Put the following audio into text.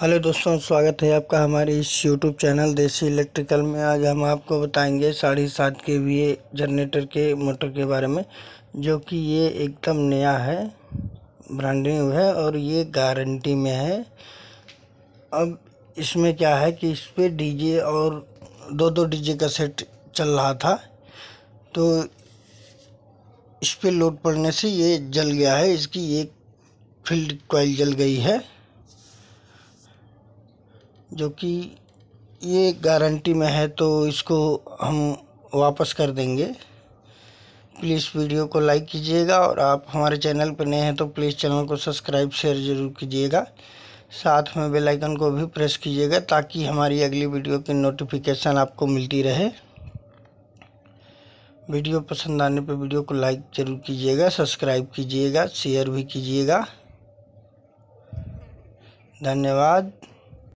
hello दोस्तों स्वागत है आपका हमारे इस यूट्यूब चैनल देसी इलेक्ट्रिकल में आज हम आपको बताएंगे साढ़े सात के वी जनरेटर के मोटर के बारे में जो कि ये एकदम नया है ब्रांड न्यू है और ये गारंटी में है अब इसमें क्या है कि इस पर डीजे और दो दो डीजे का सेट चल रहा था तो इस पर लोड पड़ने से ये जल गया है इसकी एक फील्ड कॉइल जल गई है जो कि ये गारंटी में है तो इसको हम वापस कर देंगे प्लीज़ वीडियो को लाइक कीजिएगा और आप हमारे चैनल पर नए हैं तो प्लीज़ चैनल को सब्सक्राइब शेयर ज़रूर कीजिएगा साथ में बेल आइकन को भी प्रेस कीजिएगा ताकि हमारी अगली वीडियो की नोटिफिकेशन आपको मिलती रहे वीडियो पसंद आने पर वीडियो को लाइक ज़रूर कीजिएगा सब्सक्राइब कीजिएगा शेयर भी कीजिएगा धन्यवाद